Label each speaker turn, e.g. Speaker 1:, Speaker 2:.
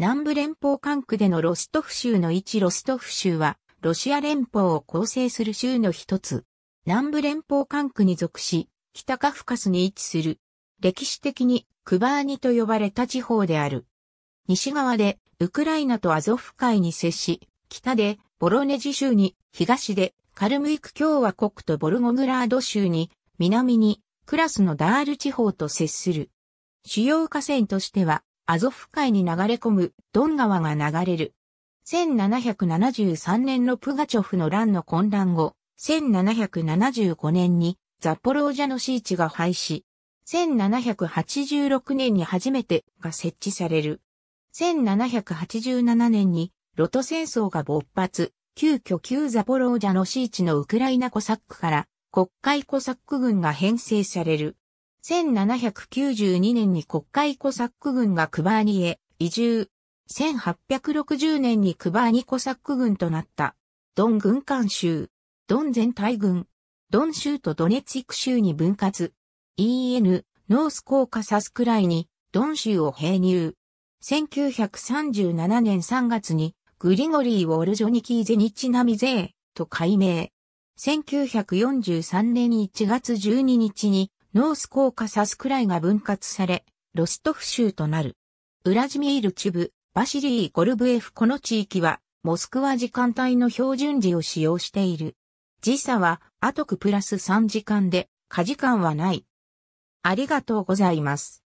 Speaker 1: 南部連邦管区でのロストフ州の一ロストフ州は、ロシア連邦を構成する州の一つ。南部連邦管区に属し、北カフカスに位置する。歴史的にクバーニと呼ばれた地方である。西側でウクライナとアゾフ海に接し、北でボロネジ州に、東でカルムイク共和国とボルゴグラード州に、南にクラスのダール地方と接する。主要河川としてはアゾフ海に流れ込むドン川が流れる。1773年のプガチョフの乱の混乱後、1775年にザポロージャの市地が廃止。1786年に初めてが設置される。1787年にロト戦争が勃発、急遽旧ザポロージャの市地のウクライナコサックから国会コサック軍が編成される。1792年に国会コサック軍がクバーニへ移住。1860年にクバーニコサック軍となった。ドン軍艦州、ドン全体軍、ドン州とドネツィク州に分割。EN、ノースコーカサスクライに、ドン州を併入。1937年3月に、グリゴリー・ウォルジョニキー・ゼニチナミゼーと改名。1943年1月12日に、ノースコーカサスくらいが分割され、ロストフ州となる。ウラジミールチュブ、バシリー・ゴルブエフこの地域は、モスクワ時間帯の標準時を使用している。時差は、アトクプラス3時間で、火時間はない。
Speaker 2: ありがとうございます。